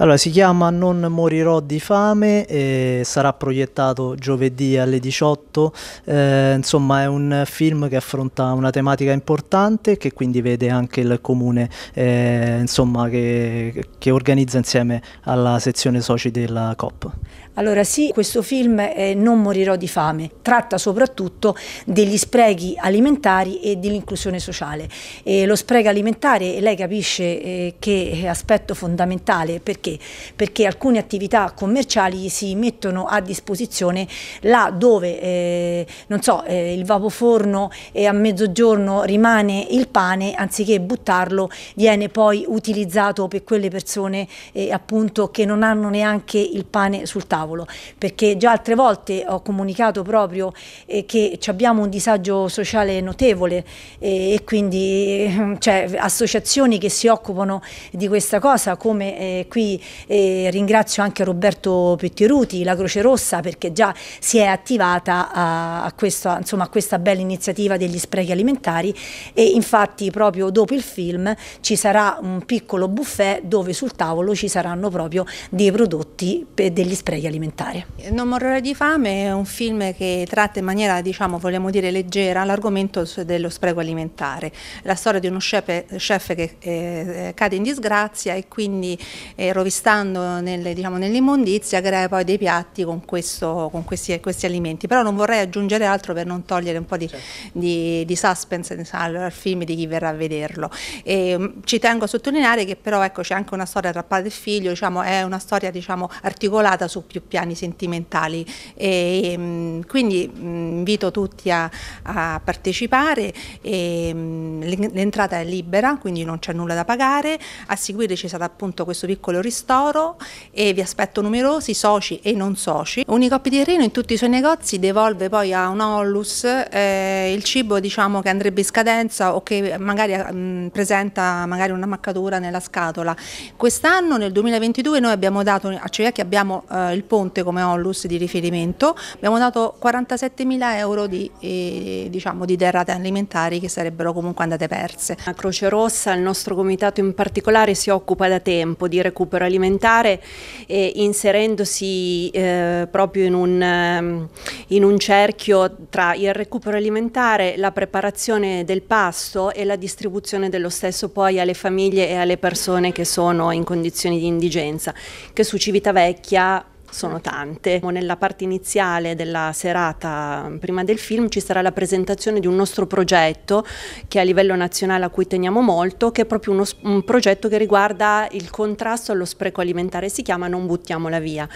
Allora, si chiama Non morirò di fame, e eh, sarà proiettato giovedì alle 18. Eh, insomma, è un film che affronta una tematica importante che quindi vede anche il comune eh, insomma, che, che, organizza insieme alla sezione soci della COP. Allora sì, questo film è Non morirò di fame, tratta soprattutto degli sprechi alimentari e dell'inclusione sociale. E lo spreco alimentare, lei capisce eh, che è aspetto fondamentale perché perché? Perché alcune attività commerciali si mettono a disposizione là dove, eh, non so, eh, il vapoforno e a mezzogiorno rimane il pane, anziché buttarlo viene poi utilizzato per quelle persone eh, appunto che non hanno neanche il pane sul tavolo. Perché già altre volte ho comunicato proprio eh, che abbiamo un disagio sociale notevole eh, e quindi eh, cioè, associazioni che si occupano di questa cosa come qui eh, ringrazio anche Roberto Pettiruti, la Croce Rossa, perché già si è attivata a, a, questo, insomma, a questa bella iniziativa degli sprechi alimentari e infatti proprio dopo il film ci sarà un piccolo buffet dove sul tavolo ci saranno proprio dei prodotti degli sprechi alimentari. Non morrere di fame è un film che tratta in maniera, diciamo, vogliamo dire leggera l'argomento dello spreco alimentare, la storia di uno chef, chef che eh, eh cade in disgrazia e quindi eh, rovina rovistando nelle, diciamo, nell'immondizia crea poi dei piatti con, questo, con questi, questi, alimenti. Però non vorrei aggiungere altro per non togliere un po' di, certo. di, di suspense al, al, film di chi verrà a vederlo. E, ehm, ci tengo a sottolineare che però ecco, c'è anche una storia tra padre e figlio, diciamo, è una storia diciamo, articolata su più piani sentimentali. E, ehm, e, quindi mm, invito tutti a, a partecipare, ehm, l'entrata è libera, quindi non c'è nulla da pagare, a seguire ci sarà appunto questo piccolo risparmio ristoro e vi aspetto numerosi soci e non soci. Unicoppi di Reno in tutti i suoi negozi devolve poi a un Ollus eh, il cibo diciamo, che andrebbe in scadenza o che magari eh, mh, presenta magari una maccatura nella scatola. Quest'anno nel 2022 noi abbiamo dato a Civecchia abbiamo eh, il ponte come Ollus di riferimento, abbiamo dato 47.000 euro di, eh, diciamo, di derrate alimentari che sarebbero comunque andate perse. La Croce Rossa, il nostro comitato in particolare si occupa da tempo di recupero agroalimentare e inserendosi eh, proprio in un, ehm, in un cerchio tra il recupero alimentare, la preparazione del pasto e la distribuzione dello stesso poi alle famiglie e alle persone che sono in condizioni di indigenza, che su Civitavecchia sono tante. Nella parte iniziale della serata prima del film ci sarà la presentazione di un nostro progetto che a livello nazionale a cui teniamo molto, che è proprio uno, un progetto che riguarda il contrasto allo spreco alimentare, si chiama Non buttiamola via.